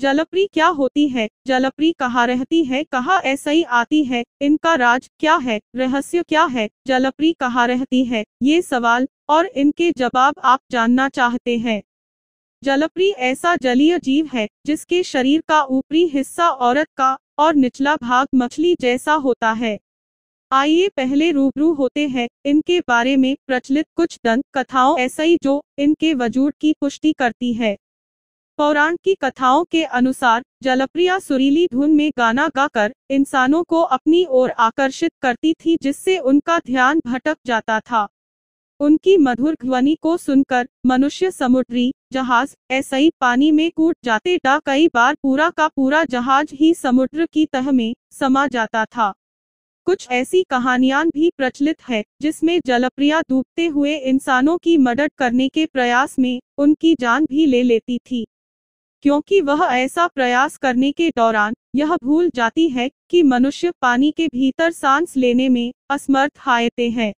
जलप्री क्या होती है जलप्री कहाँ रहती है कहाँ ऐसा ही आती है इनका राज क्या है रहस्य क्या है जलप्री कहाँ रहती है ये सवाल और इनके जवाब आप जानना चाहते हैं जलप्री ऐसा जलीय जीव है जिसके शरीर का ऊपरी हिस्सा औरत का और निचला भाग मछली जैसा होता है आइए पहले रूबरू होते हैं इनके बारे में प्रचलित कुछ दंत कथाओं ऐसा ही जो इनके वजूद की पुष्टि करती है पौराण की कथाओं के अनुसार जलप्रिया सुरीली धुन में गाना गाकर इंसानों को अपनी ओर आकर्षित करती थी जिससे उनका ध्यान भटक जाता था उनकी मधुर ध्वनि को सुनकर मनुष्य समुद्री जहाज ऐसे ही पानी में कूट जाते डा कई बार पूरा का पूरा जहाज ही समुद्र की तह में समा जाता था कुछ ऐसी कहानियां भी प्रचलित है जिसमें जलप्रिया डूबते हुए इंसानों की मदद करने के प्रयास में उनकी जान भी ले लेती थी क्योंकि वह ऐसा प्रयास करने के दौरान यह भूल जाती है कि मनुष्य पानी के भीतर सांस लेने में असमर्थ आयते हैं